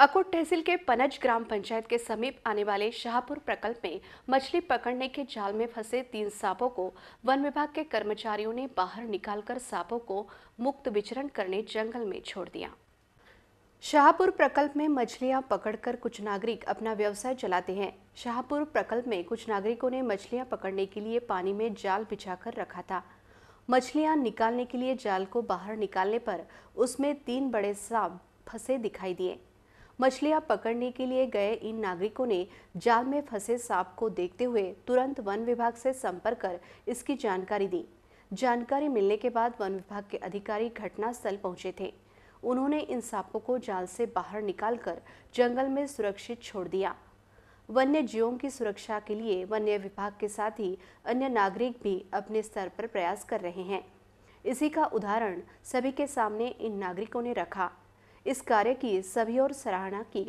अकुट तहसील के पनज ग्राम पंचायत के समीप आने वाले शाहपुर प्रकल्प में मछली पकड़ने के जाल में फंसे तीन सांपों को वन विभाग के कर्मचारियों ने बाहर निकालकर सांपों को मुक्त विचरण करने जंगल में छोड़ दिया शाहपुर प्रकल्प में मछलियां पकड़कर कुछ नागरिक अपना व्यवसाय चलाते हैं शाहपुर प्रकल्प में कुछ नागरिकों ने मछलियां पकड़ने के लिए पानी में जाल बिछाकर रखा था मछलियां निकालने के लिए जाल को बाहर निकालने पर उसमें तीन बड़े सांप फंसे दिखाई दिए मछलियां पकड़ने के लिए गए इन नागरिकों ने जाल में फंसे सांप को देखते हुए तुरंत वन विभाग से संपर्क कर इसकी जानकारी दी जानकारी मिलने के बाद वन विभाग के अधिकारी घटनास्थल पहुंचे थे उन्होंने इन सांपों को जाल से बाहर निकालकर जंगल में सुरक्षित छोड़ दिया वन्य जीवों की सुरक्षा के लिए वन्य विभाग के साथ ही अन्य नागरिक भी अपने स्तर पर प्रयास कर रहे हैं इसी का उदाहरण सभी के सामने इन नागरिकों ने रखा इस कार्य की सभी और सराहना की गई